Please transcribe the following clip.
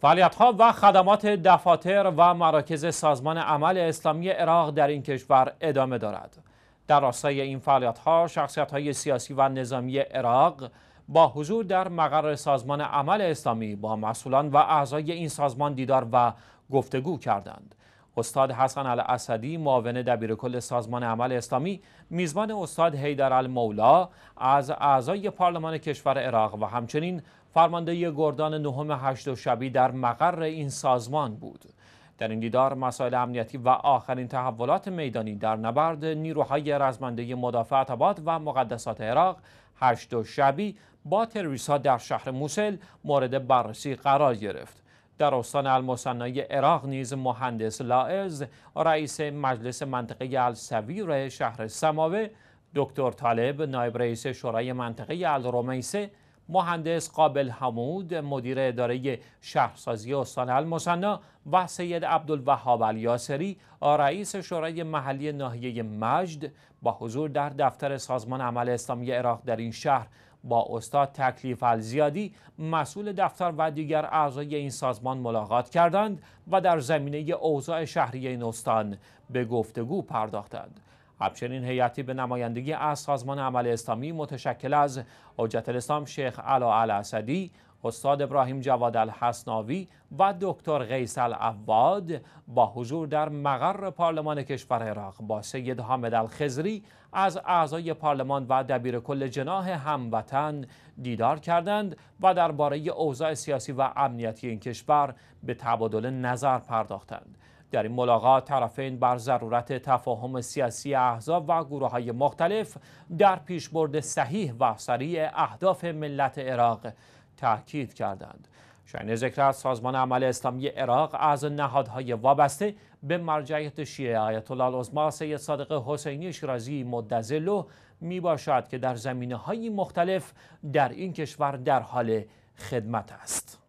فعالیتها و خدمات دفاتر و مراکز سازمان عمل اسلامی عراق در این کشور ادامه دارد. در راستای این فعالیتها های سیاسی و نظامی عراق با حضور در مقر سازمان عمل اسلامی با مسئولان و اعضای این سازمان دیدار و گفتگو کردند. استاد حسن الاسدی معاون دبیرکل سازمان عمل اسلامی میزبان استاد حیدر المولا از اعضای پارلمان کشور عراق و همچنین فرمانده گردان نهم هشت شبی در مقر این سازمان بود در این دیدار مسائل امنیتی و آخرین تحولات میدانی در نبرد نیروهای رزمنده مدافع آباد و مقدسات عراق هشت شبی با تروریستها در شهر موسل مورد بررسی قرار گرفت در استان المصنای عراق نیز مهندس لاعز رئیس مجلس منطقه السویر شهر سماوه دکتر طالب نایب رئیس شورای منطقه الرومیسه مهندس قابل حمود مدیر اداره شهرسازی استان المصنا و سید عبدالوهاب الیاسری رئیس شورای محلی ناحیه مجد با حضور در دفتر سازمان عمل اسلامی عراق در این شهر با استاد تکلیف الزیادی مسئول دفتر و دیگر اعضای این سازمان ملاقات کردند و در زمینه اوضاع شهری این استان به گفتگو پرداختند همچنین هیئتی به نمایندگی از سازمان عمل اسلامی متشکل از حجت الاسلام شیخ علا الاسدی استاد ابراهیم جواد الحسناوی و دکتر غیسل العواد با حضور در مقر پارلمان کشور عراق با سید حامد الخزری از اعضای پارلمان و دبیر کل جناح هموطن دیدار کردند و درباره اوضاع سیاسی و امنیتی این کشور به تبادل نظر پرداختند. در این ملاقات طرفین بر ضرورت تفاهم سیاسی احزاب و گروه های مختلف در پیشبرد صحیح و سریع اهداف ملت عراق تاکید کردند شاین ذکر از سازمان عمل اسلامی عراق از نهادهای وابسته به مرجعیت شیعه آیت الله العظما سید صادق حسینی شیرازی مدزلو می باشد که در زمینه های مختلف در این کشور در حال خدمت است.